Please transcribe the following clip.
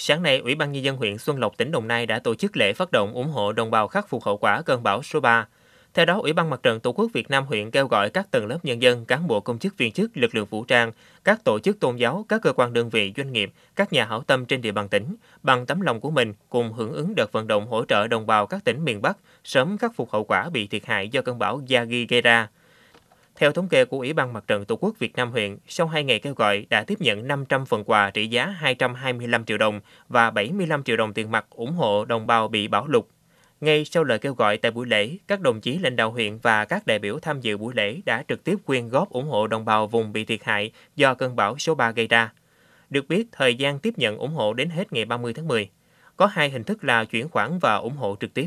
Sáng nay, Ủy ban Nhân dân huyện Xuân Lộc, tỉnh Đồng Nai đã tổ chức lễ phát động ủng hộ đồng bào khắc phục hậu quả cơn bão số 3. Theo đó, Ủy ban Mặt trận Tổ quốc Việt Nam huyện kêu gọi các tầng lớp nhân dân, cán bộ công chức viên chức, lực lượng vũ trang, các tổ chức tôn giáo, các cơ quan đơn vị, doanh nghiệp, các nhà hảo tâm trên địa bàn tỉnh bằng tấm lòng của mình cùng hưởng ứng đợt vận động hỗ trợ đồng bào các tỉnh miền Bắc sớm khắc phục hậu quả bị thiệt hại do cơn bão Yagi gây ra. Theo thống kê của Ủy ban Mặt trận Tổ quốc Việt Nam huyện, sau 2 ngày kêu gọi đã tiếp nhận 500 phần quà trị giá 225 triệu đồng và 75 triệu đồng tiền mặt ủng hộ đồng bào bị bão lụt. Ngay sau lời kêu gọi tại buổi lễ, các đồng chí lãnh đạo huyện và các đại biểu tham dự buổi lễ đã trực tiếp quyên góp ủng hộ đồng bào vùng bị thiệt hại do cơn bão số 3 gây ra. Được biết, thời gian tiếp nhận ủng hộ đến hết ngày 30 tháng 10. Có hai hình thức là chuyển khoản và ủng hộ trực tiếp.